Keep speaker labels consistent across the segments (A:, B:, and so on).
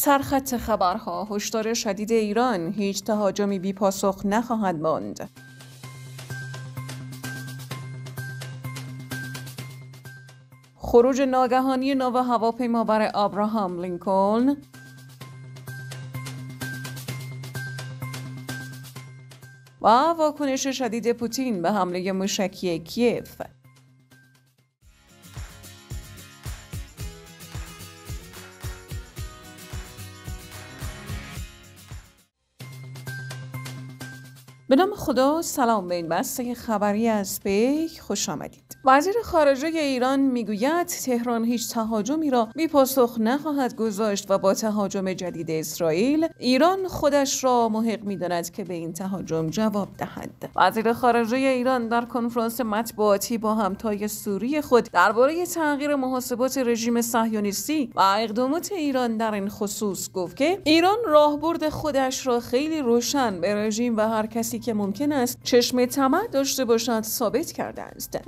A: سرخط خبرها هشدار شدید ایران هیچ تهاجمی بی پاسخ نخواهد ماند خروج ناگهانی نو هواپیمابر بر ابراهام لینکلن و واکنش شدید پوتین به حمله موشکی کیف به نام خدا سلام به این بسته خبری از بیک خوش آمدید وزیر خارجه ایران میگوید تهران هیچ تهاجمی را بی پاسخ نخواهد گذاشت و با تهاجم جدید اسرائیل ایران خودش را محق میداند که به این تهاجم جواب دهد وزیر خارجه ایران در کنفرانس مطبوعاتی با همتای سوری خود درباره تغییر محاسبات رژیم صهیونیستی و اقدامات ایران در این خصوص گفت که ایران راهبرد خودش را خیلی روشن به رژیم و هر کسی که ممکن است چشم طمع داشته باشد ثابت کرده است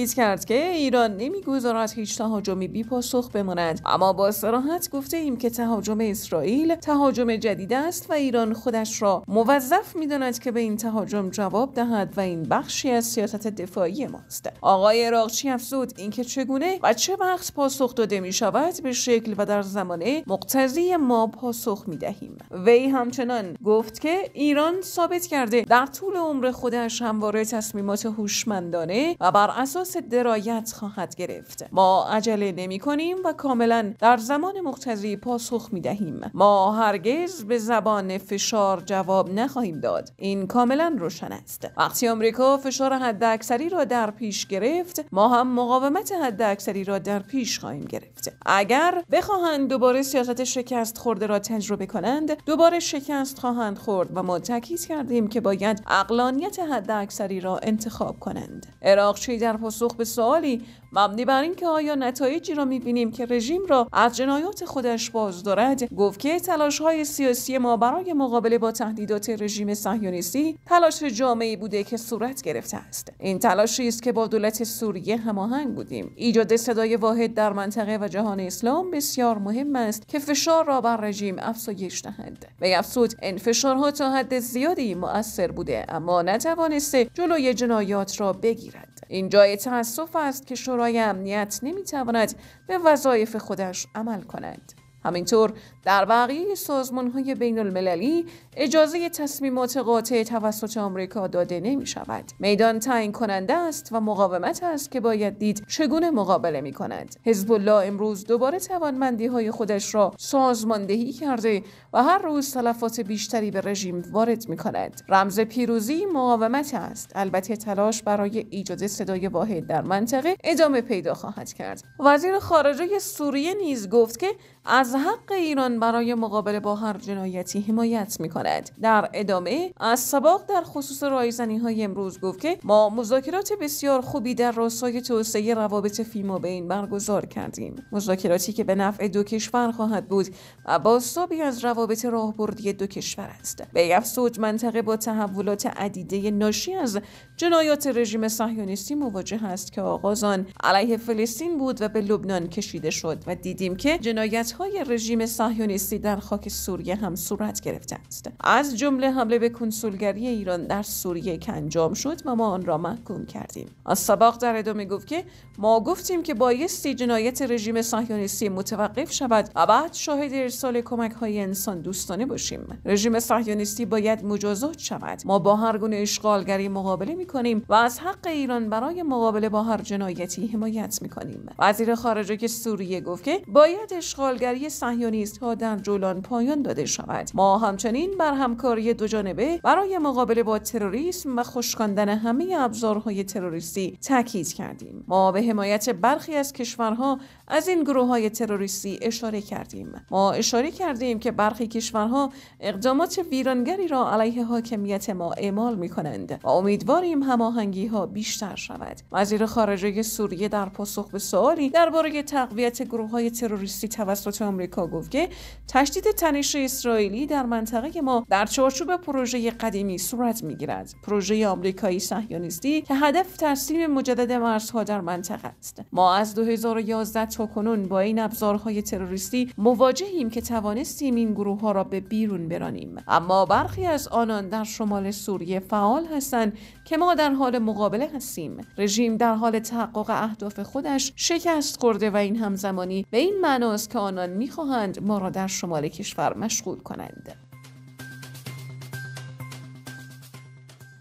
A: تاکید کرد که ایران نمیگذارد هیچ تهاجمی بی پاسخ بماند اما با سراحت گفته ایم که تهاجم اسرائیل تهاجم جدید است و ایران خودش را موظف میداند که به این تهاجم جواب دهد و این بخشی از سیاست دفاعی ماست آقای عراقچی افزود اینکه چگونه و چه وقت پاسخ داده می شود به شکل و در زمانه مقتضی ما پاسخ می دهیم وی همچنان گفت که ایران ثابت کرده در طول عمر خودش همواره تصمیمات هوشمندانه و بر اساس درایت خواهد گرفت ما عجله نمی کنیم و کاملا در زمان مقتضی پاسخ می دهیم ما هرگز به زبان فشار جواب نخواهیم داد این کاملا روشن است وقتی آمریکا فشار حداکثری را در پیش گرفت ما هم مقاومت حداکثری را در پیش خواهیم گرفت اگر بخواهند دوباره سیاست شکست خورده را تجربه کنند دوباره شکست خواهند خورد و ما تاکید کردیم که باید اقلانیت حداکثری را انتخاب کنند عراقچی در پاسخ به سوالی مبنی بر اینکه آیا نتایجی را میبینیم که رژیم را از جنایات خودش باز دارد گفت که تلاش های سیاسی ما برای مقابله با تهدیدات رژیم صهیونیستی تلاش جامعی بوده که صورت گرفته است این تلاشی است که با دولت سوریه هماهنگ بودیم ایجاد صدای واحد در منطقه و جهان اسلام بسیار مهم است که فشار را بر رژیم افزایش دهند وی افزود فشارها تا حد زیادی مؤثر بوده اما نتوانسته جلوی جنایات را بگیرد این جای تأسف است که شورای امنیت نمیتواند به وظایف خودش عمل کند همینطور در بقیه سازمان های بین المللی اجازه تصمیمات قاطع توسط آمریکا داده نمی شود. میدان تعیین کننده است و مقاومت است که باید دید چگونه مقابله می کند. حزب الله امروز دوباره توانمندی های خودش را سازماندهی کرده و هر روز تلفات بیشتری به رژیم وارد می کند. رمز پیروزی مقاومت است. البته تلاش برای ایجاد صدای واحد در منطقه ادامه پیدا خواهد کرد. وزیر خارجه سوریه نیز گفت که از از حق ایران برای مقابله با هر جنایتی حمایت می کند در ادامه از سباق در خصوص رایزنی های امروز گفت که ما مذاکرات بسیار خوبی در راستای توسعه روابط فیما بین برگزار کردیم مذاکراتی که به نفع دو کشور خواهد بود و باستابی از روابط راهبردی دو کشور است به افسوج منطقه با تحولات عدیده ناشی از جنایات رژیم صهیونیستی مواجه است که آغاز علیه فلسطین بود و به لبنان کشیده شد و دیدیم که جنایت های رژیم صهیونیستی در خاک سوریه هم صورت گرفته است از جمله حمله به کنسولگری ایران در سوریه که انجام شد و ما آن را محکوم کردیم از سباق در ادامه گفت که ما گفتیم که بایستی جنایت رژیم صهیونیستی متوقف شود و بعد شاهد ارسال کمک های انسان دوستانه باشیم رژیم صهیونیستی باید مجازات شود ما با هر گونه اشغالگری مقابله می و از حق ایران برای مقابله با هر جنایتی حمایت می وزیر خارجه سوریه گفت که باید اشغالگری سهیونیست ها در جولان پایان داده شود ما همچنین بر همکاری دو جانبه برای مقابله با تروریسم و خشکاندن همه ابزارهای تروریستی تاکید کردیم ما به حمایت برخی از کشورها از این گروه های تروریستی اشاره کردیم ما اشاره کردیم که برخی کشورها اقدامات ویرانگری را علیه حاکمیت ما اعمال می کنند و امیدواریم هماهنگی ها بیشتر شود وزیر خارجه سوریه در پاسخ به سوالی درباره تقویت گروه های تروریستی توسط آمریکا گفت که تشدید تنش اسرائیلی در منطقه ما در چارچوب پروژه قدیمی صورت میگیرد پروژه آمریکایی صهیونیستی که هدف تسلیم مجدد مرزها در منطقه است ما از 2011 تا کنون با این ابزارهای تروریستی مواجهیم که توانستیم این گروه ها را به بیرون برانیم اما برخی از آنان در شمال سوریه فعال هستند که ما در حال مقابله هستیم رژیم در حال تحقق اهداف خودش شکست خورده و این همزمانی به این معناست که آنان می میخواهند ما را در شمال کشور مشغول کنند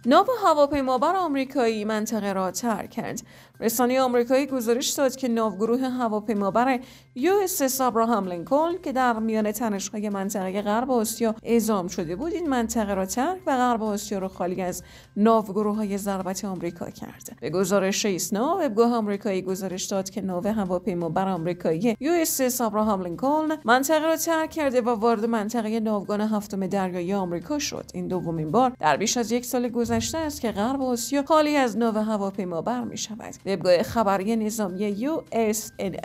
A: ناو هواپیمابر آمریکایی منطقه را ترک کرد. رسانه آمریکایی گزارش داد که ناوگروه هواپیمابر یو اس ابراهام لینکلن که در میان تنش‌های منطقه غرب آسیا اعزام شده بود این منطقه را ترک و غرب آسیا را خالی از ناوگروه های ضربت آمریکا کرد به گزارش ایسنا وبگاه آمریکایی گزارش داد که ناو هواپیمابر آمریکایی یو اس ابراهام لینکلن منطقه را ترک کرده و وارد منطقه ناوگان هفتم دریایی آمریکا شد این دومین بار در بیش از یک سال گذشته گذشته است که غرب آسیا خالی از نو هواپیما بر می شود وبگاه خبری نظامی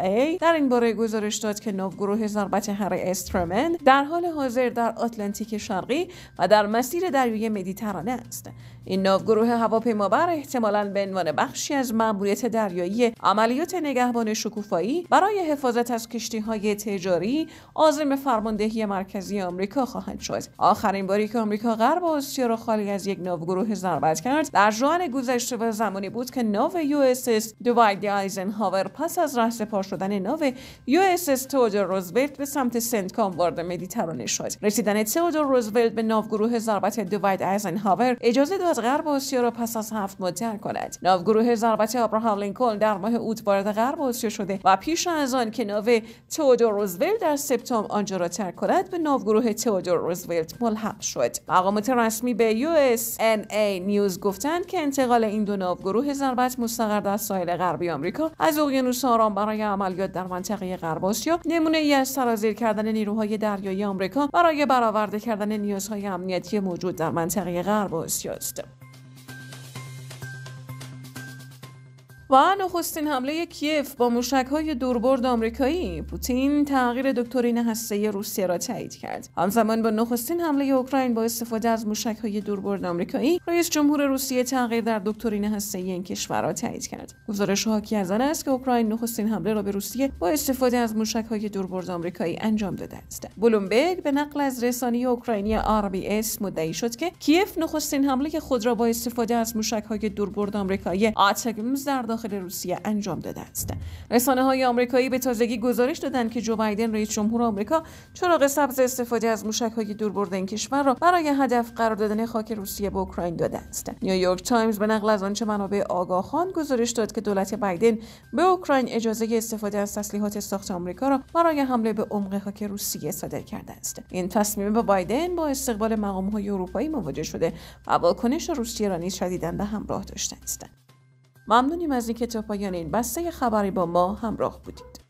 A: ای، در این باره گزارش داد که گروه ضربت هر استرمن در حال حاضر در آتلانتیک شرقی و در مسیر دریای مدیترانه است این ناوگروه هواپیمابر احتمالاً به عنوان بخشی از مأموریت دریایی عملیات نگهبان شکوفایی برای حفاظت از های تجاری عازم فرماندهی مرکزی آمریکا خواهد شد آخرین باری که آمریکا غرب آسیا را خالی از یک ناوگروه نظارت کرد در جوان گذشته و زمانی بود که ناو یو اس اس آیزنهاور پس از سپار شدن ناو یو اس اس روزولت به سمت سنت سنتکام وارد مدیترانه شد رسیدن تودور روزولت به ناو گروه ضربت دواید آیزنهاور اجازه داد غرب آسیا را پس از هفت ماه ترک کند ناوگروه ضربت ابراهام لینکلن در ماه اوت وارد غرب آسیا شده و پیش از آن که ناو تودور روزولت در سپتامبر آنجا را ترک کند به ناو گروه تودور روزولت ملحق شد مقامات رسمی به یو اس ان نیوز گفتند که انتقال این دو ناوگروه ضربت مستقر در ساحل غربی آمریکا از اقیانوس آرام برای عملیات در منطقه غرب آسیا نمونه ای از سرازیر کردن نیروهای دریایی آمریکا برای برآورده کردن نیازهای امنیتی موجود در منطقه غرب آسیا است با نخستین حمله کیف با های دوربرد آمریکایی پوتین تغییر دکترین هسته روسیه را تایید کرد همزمان با نخستین حمله اوکراین با استفاده از های دوربرد آمریکایی رئیس جمهور روسیه تغییر در دکترین هسته این کشور را تایید کرد گزارش حاکی از آن است که اوکراین نخستین حمله را به روسیه با استفاده از های دوربرد آمریکایی انجام داده است بلومبرگ به نقل از رسانی اوکراینی RBS مدعی شد که کیف نخستین حمله خود را با استفاده از های دوربرد آمریکایی آتگمز در داخل روسیه انجام داده است رسانه های آمریکایی به تازگی گزارش دادند که جو بایدن رئیس جمهور آمریکا چراغ سبز استفاده از موشک های دوربرد این کشور را برای هدف قرار دادن خاک روسیه به اوکراین داده است نیویورک تایمز به نقل از آنچه منابع آگاهان گزارش داد که دولت بایدن به اوکراین اجازه استفاده از تسلیحات ساخت آمریکا را برای حمله به عمق خاک روسیه صادر کرده است این تصمیم با بایدن با استقبال مقام های اروپایی مواجه شده و واکنش روسیه را نیز به همراه داشته است ممنونیم از اینکه تا پایان این بسته خبری با ما همراه بودید